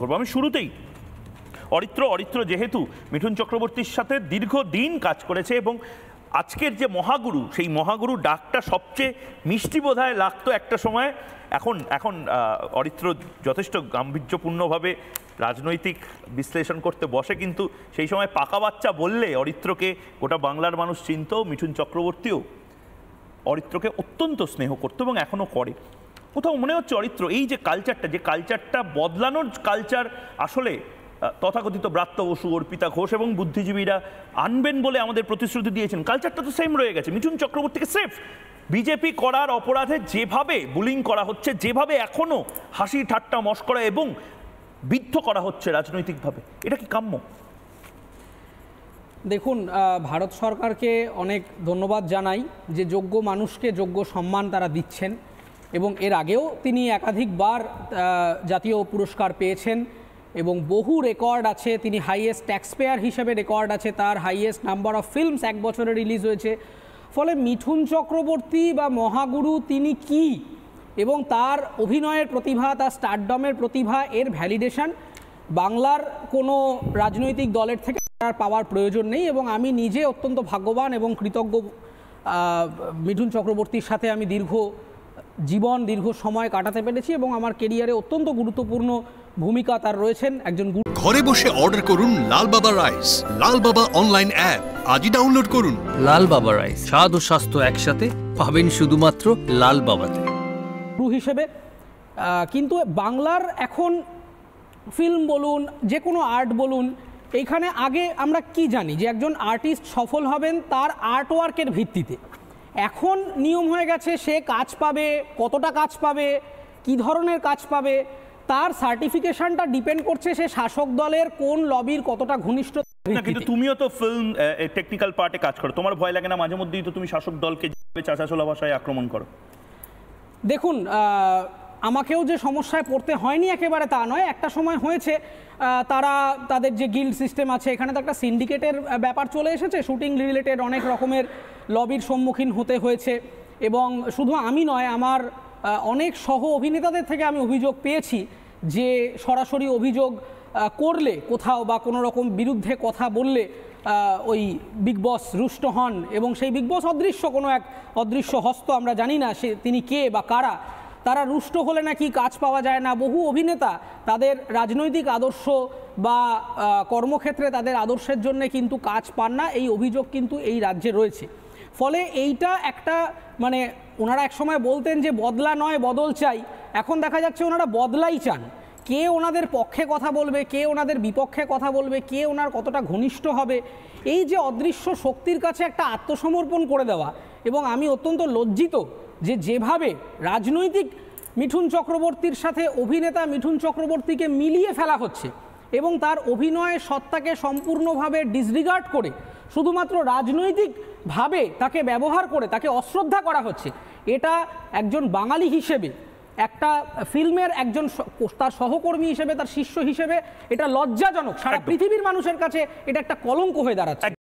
করবো আমি শুরুতেই অরিত্র অরিত্র যেহেতু মিঠুন চক্রবর্তীর সাথে দীর্ঘ দিন কাজ করেছে এবং আজকের যে মহাগুরু সেই মহাগুরু ডাকটা সবচেয়ে মিষ্টি হয় লাগতো একটা সময় এখন এখন অরিত্র যথেষ্ট গাম্ভীর্যপূর্ণভাবে রাজনৈতিক বিশ্লেষণ করতে বসে কিন্তু সেই সময় পাকা বাচ্চা বললে অরিত্রকে গোটা বাংলার মানুষ চিনত মিঠুন চক্রবর্তীও অরিত্রকে অত্যন্ত স্নেহ করতো এবং এখনও করে কোথাও মনে হচ্ছে চরিত্র এই যে কালচারটা যে কালচারটা বদলানোর কালচার আসলে তথাকথিত ব্রাত্য বসু অর্পিতা ঘোষ এবং বুদ্ধিজীবীরা আনবেন বলে আমাদের প্রতিশ্রুতি দিয়েছেন কালচারটা তো সেম রয়ে গেছে মিঠুন চক্রবর্তীকে সেফ বিজেপি করার অপরাধে যেভাবে বুলিং করা হচ্ছে যেভাবে এখনও হাসি ঠাট্টা মস্করা এবং বিদ্ধ করা হচ্ছে রাজনৈতিকভাবে এটা কি কাম্য দেখুন ভারত সরকারকে অনেক ধন্যবাদ জানাই যে যোগ্য মানুষকে যোগ্য সম্মান তারা দিচ্ছেন এবং এর আগেও তিনি একাধিকবার জাতীয় পুরস্কার পেয়েছেন এবং বহু রেকর্ড আছে তিনি হাইয়েস্ট ট্যাক্সপেয়ার হিসেবে রেকর্ড আছে তার হাইয়েস্ট নাম্বার অফ ফিল্মস এক বছরে রিলিজ হয়েছে ফলে মিঠুন চক্রবর্তী বা মহাগুরু তিনি কি এবং তার অভিনয়ের প্রতিভা তার স্টারডমের প্রতিভা এর ভ্যালিডেশন বাংলার কোনো রাজনৈতিক দলের থেকে তার পাওয়ার প্রয়োজন নেই এবং আমি নিজে অত্যন্ত ভাগ্যবান এবং কৃতজ্ঞ মিঠুন চক্রবর্তীর সাথে আমি দীর্ঘ জীবন দীর্ঘ সময় কাটাতে পেরেছি এবং আমার কেরিয়ারে অত্যন্ত গুরুত্বপূর্ণ ভূমিকা তার রয়েছেন একজন ঘরে বসে অর্ডার করুন লাল বাবা রাইস লাল বাবা অনলাইন অ্যাপ আজই ডাউনলোড করুন লাল বাবা রাইস স্বাদ ও স্বাস্থ্য একসাথে পাবেন শুধুমাত্র লাল বাবাতে গুরু হিসেবে কিন্তু বাংলার এখন ফিল্ম বলুন যে কোনো আর্ট বলুন এইখানে আগে আমরা কি জানি যে একজন আর্টিস্ট সফল হবেন তার আর্টওয়ার্কের ভিত্তিতে এখন নিয়ম হয়ে গেছে সে কাজ পাবে কতটা কাজ পাবে কি ধরনের কাজ পাবে তার সার্টিফিকেশনটা ডিপেন্ড করছে সে শাসক দলের কোন লবির কতটা ঘনিষ্ঠ কিন্তু তুমিও তো ফিল্ম টেকনিক্যাল পার্টে কাজ করো তোমার ভয় লাগে না মাঝে মধ্যেই তো তুমি শাসক দলকে চাচা চলা ভাষায় আক্রমণ করো দেখুন আমাকেও যে সমস্যায় পড়তে হয়নি একেবারে তা নয় একটা সময় হয়েছে তারা তাদের যে গিল্ড সিস্টেম আছে এখানে তো একটা সিন্ডিকেটের ব্যাপার চলে এসেছে শুটিং রিলেটেড অনেক রকমের লবির সম্মুখীন হতে হয়েছে এবং শুধু আমি নয় আমার অনেক সহ অভিনেতাদের থেকে আমি অভিযোগ পেয়েছি যে সরাসরি অভিযোগ করলে কোথাও বা কোনো রকম বিরুদ্ধে কথা বললে ওই বিগ বস রুষ্ট হন এবং সেই বিগ বস অদৃশ্য কোনো এক অদৃশ্য হস্ত আমরা জানি না সে তিনি কে বা কারা তারা রুষ্ট হলে নাকি কাজ পাওয়া যায় না বহু অভিনেতা তাদের রাজনৈতিক আদর্শ বা কর্মক্ষেত্রে তাদের আদর্শের জন্য কিন্তু কাজ পান না এই অভিযোগ কিন্তু এই রাজ্যে রয়েছে ফলে এইটা একটা মানে ওনারা একসময় বলতেন যে বদলা নয় বদল চাই এখন দেখা যাচ্ছে ওনারা বদলাই চান কে ওনাদের পক্ষে কথা বলবে কে ওনাদের বিপক্ষে কথা বলবে কে ওনার কতটা ঘনিষ্ঠ হবে এই যে অদৃশ্য শক্তির কাছে একটা আত্মসমর্পণ করে দেওয়া এবং আমি অত্যন্ত লজ্জিত যে যেভাবে রাজনৈতিক মিঠুন চক্রবর্তীর সাথে অভিনেতা মিঠুন চক্রবর্তীকে মিলিয়ে ফেলা হচ্ছে এবং তার অভিনয়ের সত্তাকে সম্পূর্ণভাবে ডিসরিগার্ড করে শুধুমাত্র রাজনৈতিকভাবে তাকে ব্যবহার করে তাকে অশ্রদ্ধা করা হচ্ছে এটা একজন বাঙালি হিসেবে একটা ফিল্মের একজন তার সহকর্মী হিসেবে তার শিষ্য হিসেবে এটা লজ্জাজনক সারা পৃথিবীর মানুষের কাছে এটা একটা কলঙ্ক হয়ে দাঁড়াচ্ছে